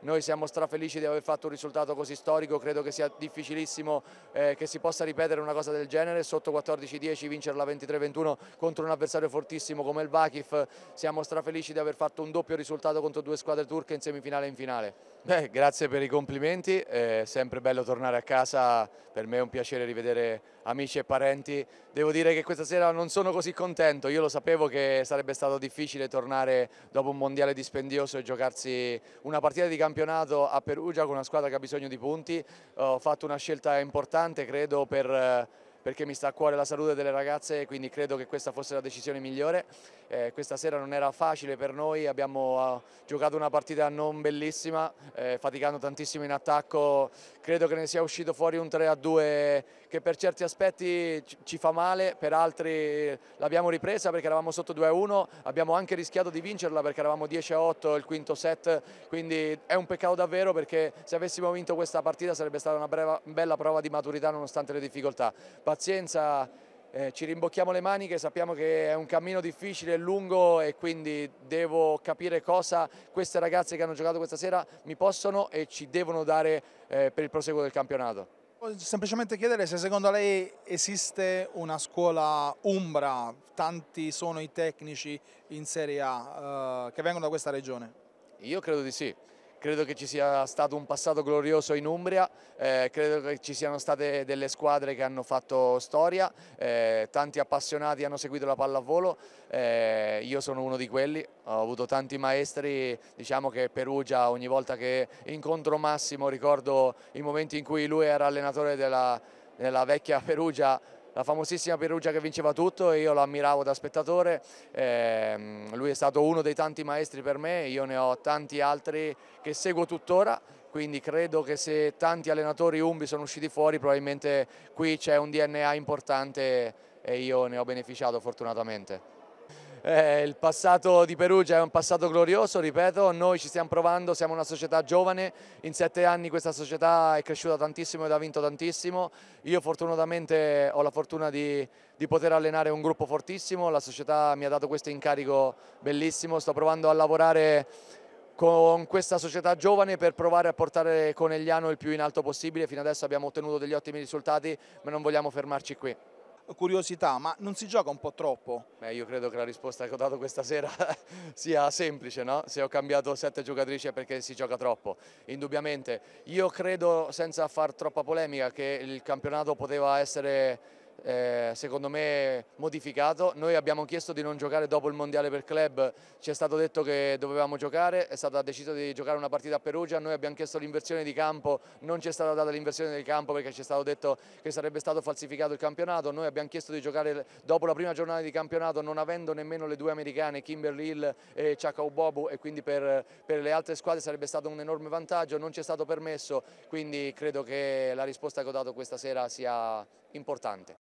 Noi siamo strafelici di aver fatto un risultato così storico, credo che sia difficilissimo eh, che si possa ripetere una cosa del genere, sotto 14-10 vincere la 23-21 contro un avversario fortissimo come il Vakif, siamo strafelici di aver fatto un doppio risultato contro due squadre turche in semifinale e in finale. Beh, grazie per i complimenti, è sempre bello tornare a casa, per me è un piacere rivedere amici e parenti. Devo dire che questa sera non sono così contento, io lo sapevo che sarebbe stato difficile tornare dopo un mondiale dispendioso e giocarsi una partita di campionato campionato a Perugia con una squadra che ha bisogno di punti, ho fatto una scelta importante credo per eh, perché mi sta a cuore la salute delle ragazze e quindi credo che questa fosse la decisione migliore. Eh, questa sera non era facile per noi, abbiamo uh, giocato una partita non bellissima, eh, faticando tantissimo in attacco, credo che ne sia uscito fuori un 3-2 che per certi aspetti ci fa male, per altri l'abbiamo ripresa perché eravamo sotto 2-1, abbiamo anche rischiato di vincerla perché eravamo 10-8 il quinto set, quindi è un peccato davvero perché se avessimo vinto questa partita sarebbe stata una breva, bella prova di maturità nonostante le difficoltà pazienza, eh, ci rimbocchiamo le maniche, sappiamo che è un cammino difficile e lungo e quindi devo capire cosa queste ragazze che hanno giocato questa sera mi possono e ci devono dare eh, per il proseguo del campionato. semplicemente chiedere se secondo lei esiste una scuola Umbra, tanti sono i tecnici in Serie A eh, che vengono da questa regione? Io credo di sì credo che ci sia stato un passato glorioso in Umbria, eh, credo che ci siano state delle squadre che hanno fatto storia, eh, tanti appassionati hanno seguito la pallavolo, eh, io sono uno di quelli, ho avuto tanti maestri, diciamo che Perugia ogni volta che incontro Massimo ricordo i momenti in cui lui era allenatore della, della vecchia Perugia la famosissima Perugia che vinceva tutto e io lo ammiravo da spettatore, eh, lui è stato uno dei tanti maestri per me, io ne ho tanti altri che seguo tuttora, quindi credo che se tanti allenatori umbi sono usciti fuori probabilmente qui c'è un DNA importante e io ne ho beneficiato fortunatamente. Eh, il passato di Perugia è un passato glorioso, ripeto, noi ci stiamo provando, siamo una società giovane, in sette anni questa società è cresciuta tantissimo ed ha vinto tantissimo, io fortunatamente ho la fortuna di, di poter allenare un gruppo fortissimo, la società mi ha dato questo incarico bellissimo, sto provando a lavorare con questa società giovane per provare a portare Conegliano il più in alto possibile. Fino adesso abbiamo ottenuto degli ottimi risultati, ma non vogliamo fermarci qui curiosità, ma non si gioca un po' troppo? Beh, io credo che la risposta che ho dato questa sera sia semplice, no? se ho cambiato sette giocatrici è perché si gioca troppo, indubbiamente. Io credo, senza far troppa polemica, che il campionato poteva essere eh, secondo me modificato. Noi abbiamo chiesto di non giocare dopo il mondiale per club, ci è stato detto che dovevamo giocare, è stata decisa di giocare una partita a Perugia, noi abbiamo chiesto l'inversione di campo, non ci è stata data l'inversione di campo perché ci è stato detto che sarebbe stato falsificato il campionato, noi abbiamo chiesto di giocare dopo la prima giornata di campionato non avendo nemmeno le due americane Kimberly Hill e Chakao Bobu e quindi per, per le altre squadre sarebbe stato un enorme vantaggio, non ci è stato permesso, quindi credo che la risposta che ho dato questa sera sia importante.